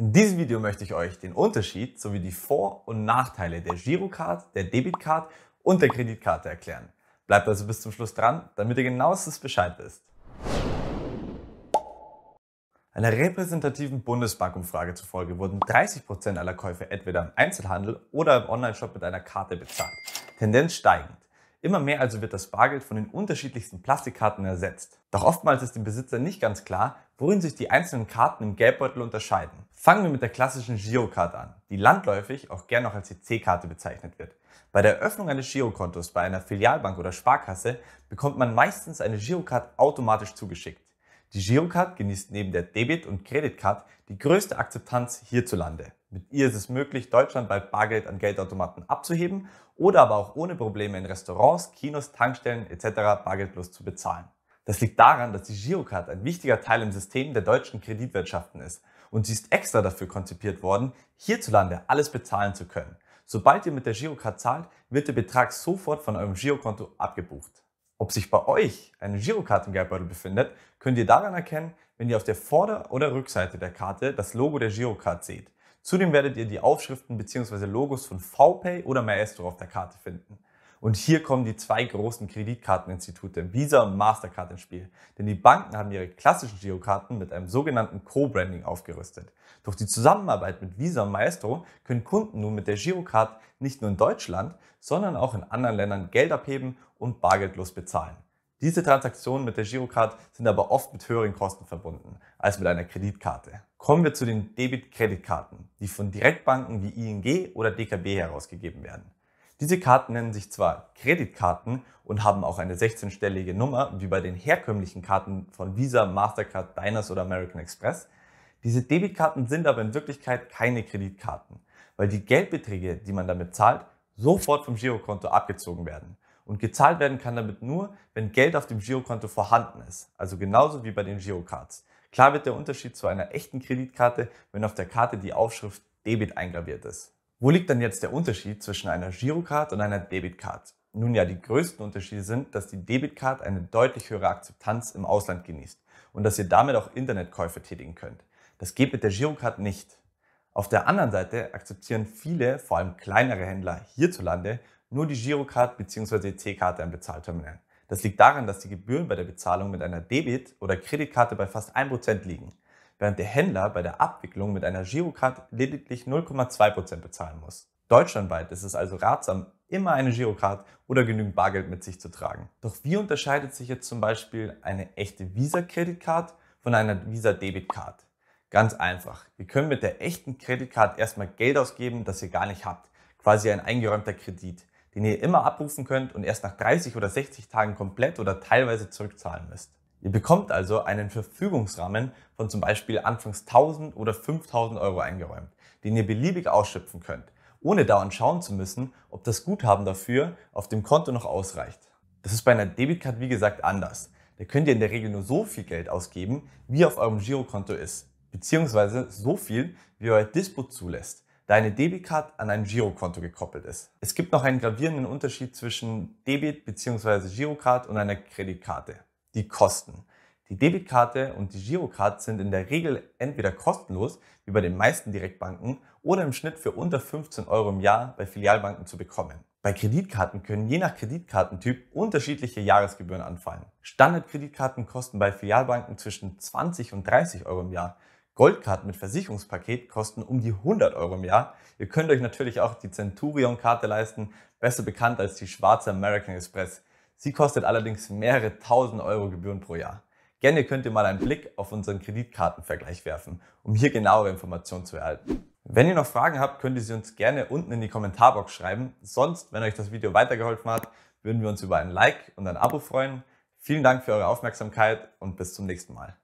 In diesem Video möchte ich euch den Unterschied sowie die Vor- und Nachteile der Girocard, der Debitcard und der Kreditkarte erklären. Bleibt also bis zum Schluss dran, damit ihr genauestens Bescheid wisst. Einer repräsentativen Bundesbankumfrage zufolge wurden 30% Prozent aller Käufe entweder im Einzelhandel oder im Onlineshop mit einer Karte bezahlt. Tendenz steigend. Immer mehr also wird das Bargeld von den unterschiedlichsten Plastikkarten ersetzt. Doch oftmals ist dem Besitzer nicht ganz klar, worin sich die einzelnen Karten im Geldbeutel unterscheiden. Fangen wir mit der klassischen Girokarte an, die landläufig auch gern noch als die karte bezeichnet wird. Bei der Eröffnung eines Girokontos bei einer Filialbank oder Sparkasse bekommt man meistens eine Girocard automatisch zugeschickt. Die Girocard genießt neben der Debit- und Kreditkarte die größte Akzeptanz hierzulande. Mit ihr ist es möglich, deutschlandweit Bargeld an Geldautomaten abzuheben oder aber auch ohne Probleme in Restaurants, Kinos, Tankstellen etc. bargeldlos zu bezahlen. Das liegt daran, dass die Girocard ein wichtiger Teil im System der deutschen Kreditwirtschaften ist und sie ist extra dafür konzipiert worden, hierzulande alles bezahlen zu können. Sobald ihr mit der Girocard zahlt, wird der Betrag sofort von eurem Girokonto abgebucht. Ob sich bei euch eine Girocard im Geldbeutel befindet, könnt ihr daran erkennen, wenn ihr auf der Vorder- oder Rückseite der Karte das Logo der Girocard seht. Zudem werdet ihr die Aufschriften bzw. Logos von VPay oder Maestro auf der Karte finden. Und hier kommen die zwei großen Kreditkarteninstitute Visa und Mastercard ins Spiel. Denn die Banken haben ihre klassischen Girokarten mit einem sogenannten Co-Branding aufgerüstet. Durch die Zusammenarbeit mit Visa und Maestro können Kunden nun mit der Girocard nicht nur in Deutschland, sondern auch in anderen Ländern Geld abheben und bargeldlos bezahlen. Diese Transaktionen mit der Girocard sind aber oft mit höheren Kosten verbunden als mit einer Kreditkarte. Kommen wir zu den Debit-Kreditkarten, die von Direktbanken wie ING oder DKB herausgegeben werden. Diese Karten nennen sich zwar Kreditkarten und haben auch eine 16-stellige Nummer wie bei den herkömmlichen Karten von Visa, Mastercard, Diners oder American Express. Diese Debitkarten sind aber in Wirklichkeit keine Kreditkarten, weil die Geldbeträge, die man damit zahlt, sofort vom Girokonto abgezogen werden und gezahlt werden kann damit nur, wenn Geld auf dem Girokonto vorhanden ist. Also genauso wie bei den Girocards. Klar wird der Unterschied zu einer echten Kreditkarte, wenn auf der Karte die Aufschrift Debit eingraviert ist. Wo liegt dann jetzt der Unterschied zwischen einer Girocard und einer Debitcard? Nun ja, die größten Unterschiede sind, dass die Debitcard eine deutlich höhere Akzeptanz im Ausland genießt und dass ihr damit auch Internetkäufe tätigen könnt. Das geht mit der Girocard nicht. Auf der anderen Seite akzeptieren viele, vor allem kleinere Händler hierzulande, nur die Girocard bzw. EC-Karte am Bezahlterminal. Das liegt daran, dass die Gebühren bei der Bezahlung mit einer Debit- oder Kreditkarte bei fast 1% liegen, während der Händler bei der Abwicklung mit einer Girocard lediglich 0,2% bezahlen muss. Deutschlandweit ist es also ratsam, immer eine Girocard oder genügend Bargeld mit sich zu tragen. Doch wie unterscheidet sich jetzt zum Beispiel eine echte Visa-Kreditkarte von einer Visa-Debitkarte? Ganz einfach. Wir können mit der echten Kreditkarte erstmal Geld ausgeben, das ihr gar nicht habt. Quasi ein eingeräumter Kredit den ihr immer abrufen könnt und erst nach 30 oder 60 Tagen komplett oder teilweise zurückzahlen müsst. Ihr bekommt also einen Verfügungsrahmen von zum Beispiel anfangs 1000 oder 5000 Euro eingeräumt, den ihr beliebig ausschöpfen könnt, ohne dauernd schauen zu müssen, ob das Guthaben dafür auf dem Konto noch ausreicht. Das ist bei einer Debitcard wie gesagt anders. Da könnt ihr in der Regel nur so viel Geld ausgeben, wie auf eurem Girokonto ist, beziehungsweise so viel, wie euer Dispo zulässt deine Debitcard an ein Girokonto gekoppelt ist. Es gibt noch einen gravierenden Unterschied zwischen Debit- bzw. Girocard und einer Kreditkarte. Die Kosten. Die Debitkarte und die Girocard sind in der Regel entweder kostenlos, wie bei den meisten Direktbanken, oder im Schnitt für unter 15 Euro im Jahr bei Filialbanken zu bekommen. Bei Kreditkarten können je nach Kreditkartentyp unterschiedliche Jahresgebühren anfallen. Standardkreditkarten kosten bei Filialbanken zwischen 20 und 30 Euro im Jahr. Goldkarten mit Versicherungspaket kosten um die 100 Euro im Jahr. Ihr könnt euch natürlich auch die Centurion-Karte leisten, besser bekannt als die schwarze American Express. Sie kostet allerdings mehrere tausend Euro Gebühren pro Jahr. Gerne könnt ihr mal einen Blick auf unseren Kreditkartenvergleich werfen, um hier genauere Informationen zu erhalten. Wenn ihr noch Fragen habt, könnt ihr sie uns gerne unten in die Kommentarbox schreiben. Sonst, wenn euch das Video weitergeholfen hat, würden wir uns über ein Like und ein Abo freuen. Vielen Dank für eure Aufmerksamkeit und bis zum nächsten Mal.